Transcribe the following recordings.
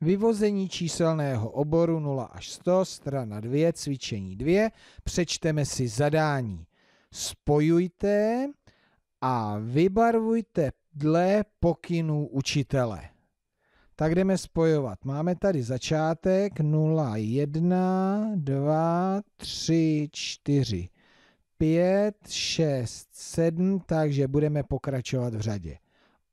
Vyvození číselného oboru 0 až 100, strana 2, cvičení 2, přečteme si zadání. Spojujte a vybarvujte dle pokynů učitele. Tak jdeme spojovat. Máme tady začátek 0, 1, 2, 3, 4, 5, 6, 7, takže budeme pokračovat v řadě.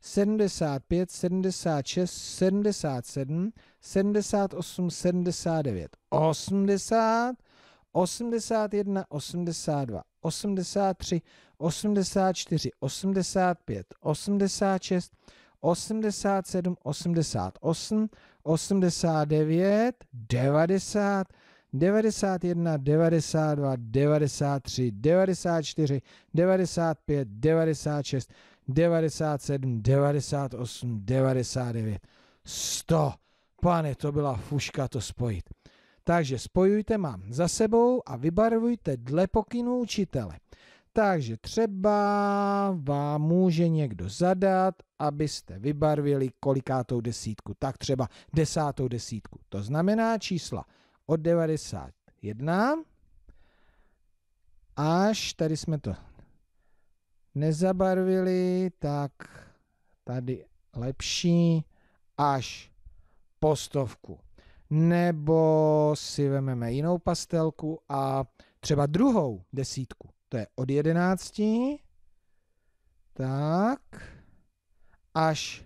75, 76, 77, 78, 79, 80, 81, 82, 83, 84, 85, 86, 87, 88, 89, 90, 91, 92, 93, 94, 95, 96, 97, 98, 99, 100. Pane, to byla fuška to spojit. Takže spojujte mám za sebou a vybarvujte dle pokynů učitele. Takže třeba vám může někdo zadat, abyste vybarvili kolikátou desítku. Tak třeba desátou desítku. To znamená čísla od 91 až, tady jsme to nezabarvili, tak tady lepší až po stovku. Nebo si vezmeme jinou pastelku a třeba druhou desítku. To je od jedenácti, tak, až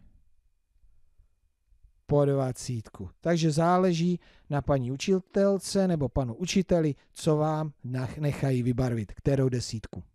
po dvacítku. Takže záleží na paní učitelce nebo panu učiteli, co vám nechají vybarvit, kterou desítku.